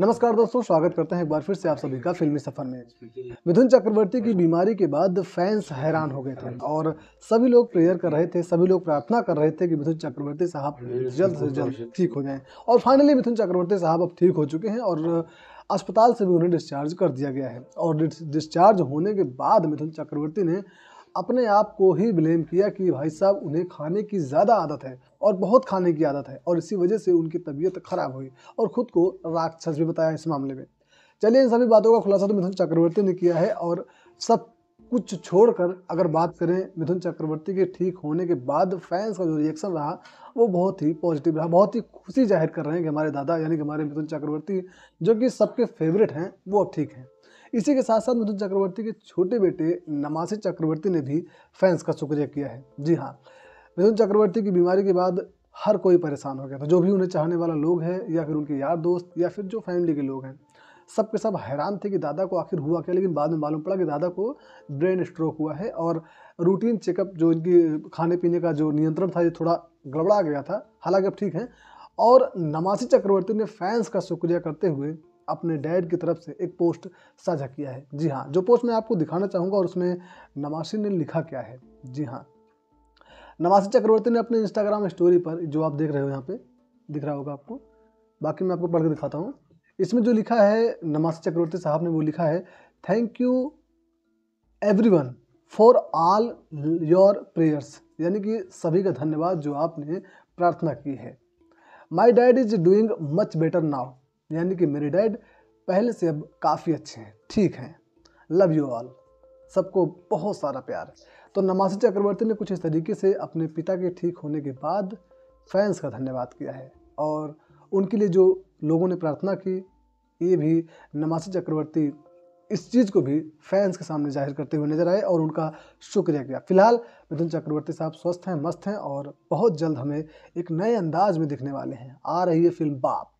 नमस्कार दोस्तों स्वागत करते हैं एक बार फिर से आप सभी का फिल्मी सफर में मिथुन चक्रवर्ती की बीमारी के बाद फैंस हैरान हो गए थे और सभी लोग प्रेयर कर रहे थे सभी लोग प्रार्थना कर रहे थे कि मिथुन चक्रवर्ती साहब जल्द से जल्द ठीक हो जाएं और फाइनली मिथुन चक्रवर्ती साहब अब ठीक हो चुके हैं और अस्पताल से भी उन्हें डिस्चार्ज कर दिया गया है और डिस्चार्ज होने के बाद मिथुन चक्रवर्ती ने अपने आप को ही ब्लेम किया कि भाई साहब उन्हें खाने की ज़्यादा आदत है और बहुत खाने की आदत है और इसी वजह से उनकी तबीयत खराब हुई और ख़ुद को राक्षस भी बताया इस मामले में चलिए इन सभी बातों का खुलासा तो मिथुन चक्रवर्ती ने किया है और सब कुछ छोड़कर अगर बात करें मिथुन चक्रवर्ती के ठीक होने के बाद फैंस का जो रिएक्शन रहा वो बहुत ही पॉजिटिव रहा बहुत ही खुशी जाहिर कर रहे हैं कि हमारे दादा यानी कि हमारे मिथुन चक्रवर्ती जो कि सबके फेवरेट हैं वो ठीक हैं इसी के साथ साथ मिथुन चक्रवर्ती के छोटे बेटे नमासी चक्रवर्ती ने भी फैंस का शुक्रिया किया है जी हाँ मिथुन चक्रवर्ती की बीमारी के बाद हर कोई परेशान हो गया था जो भी उन्हें चाहने वाला लोग है या फिर उनके यार दोस्त या फिर जो फैमिली के लोग हैं सब के सब हैरान थे कि दादा को आखिर हुआ क्या लेकिन बाद में मालूम पड़ा कि दादा को ब्रेन स्ट्रोक हुआ है और रूटीन चेकअप जो इनकी खाने पीने का जो नियंत्रण था ये थोड़ा गड़बड़ा गया था हालांकि अब ठीक है और नमासी चक्रवर्ती ने फैंस का शुक्रिया करते हुए अपने डैड की तरफ से एक पोस्ट साझा किया है जी हाँ जो पोस्ट मैं आपको दिखाना चाहूँगा और उसमें नमाशी ने लिखा क्या है जी हाँ नवासी चक्रवर्ती ने अपने इंस्टाग्राम स्टोरी पर जो आप देख रहे हो यहाँ पे दिख रहा होगा आपको बाकी मैं आपको पढ़ दिखाता हूँ इसमें जो लिखा है नवासी चक्रवर्ती साहब ने वो लिखा है thank you every for all your prayers यानी कि सभी का धन्यवाद जो आपने प्रार्थना की है my dad is doing much better now यानी कि मेरे डैड पहले से अब काफ़ी अच्छे हैं ठीक हैं लव यू ऑल सबको बहुत सारा प्यार तो नमासी चक्रवर्ती ने कुछ इस तरीके से अपने पिता के ठीक होने के बाद फैंस का धन्यवाद किया है और उनके लिए जो लोगों ने प्रार्थना की ये भी नमासी चक्रवर्ती इस चीज़ को भी फैंस के सामने जाहिर करते हुए नजर आए और उनका शुक्रिया किया फिलहाल मिथुन चक्रवर्ती साहब स्वस्थ हैं मस्त हैं और बहुत जल्द हमें एक नए अंदाज में दिखने वाले हैं आ रही है फिल्म बाप